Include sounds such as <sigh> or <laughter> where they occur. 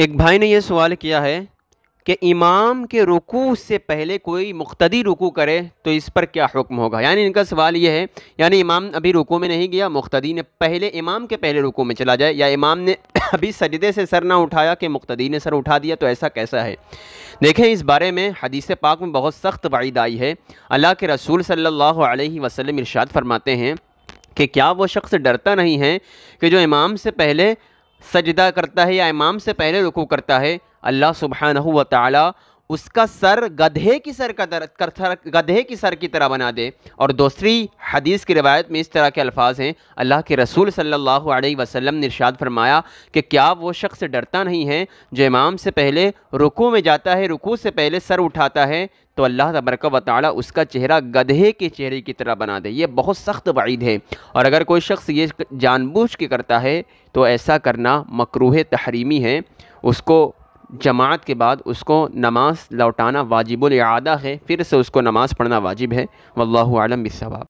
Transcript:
एक भाई ने यह सवाल किया है कि इमाम के रुकू से पहले कोई मुख्तदी रुकू करे तो इस पर क्या हुक्म होगा यानी इनका सवाल यह है यानी इमाम अभी रुकू में नहीं गया मुख्तदी ने पहले इमाम के पहले रुकू में चला जाए या इमाम ने <coughs> अभी सजदे से सर ना उठाया कि मुख्तदी ने सर उठा दिया तो ऐसा कैसा है देखें इस बारे में हदीस पाक में बहुत सख्त वाइद आई है अल्लाह के रसूल सल्लल्लाहु अलैहि वसल्लम इरशाद फरमाते हैं कि क्या वो शख्स डरता नहीं है कि जो इमाम से पहले सजदा करता है या इमाम से पहले रुकू करता है अल्लाह सुबहान व ताली उसका सर गधे की सर का दर सर, गधे की सर की तरह बना दे और दूसरी हदीस की रवायत में इस तरह के अल्फाज हैं अल्लाह के रसूल सल्लल्लाहु अलैहि वसल्लम ने इरशाद फरमाया कि क्या वो शख्स डरता नहीं है जो इमाम से पहले रुकू में जाता है रुकू से पहले सर उठाता है तो अल्लाह तबरक व उसका चेहरा गधे के चेहरे की तरह बना दे ये बहुत सख्त वाइद है और अगर कोई शख्स ये जानबूझ के करता है तो ऐसा करना मकरूह तहरीमी है उसको जमात के बाद उसको नमाज लौटाना वाजिबुल आदा है फिर से उसको नमाज़ पढ़ना वाजिब है वल्लाह आलम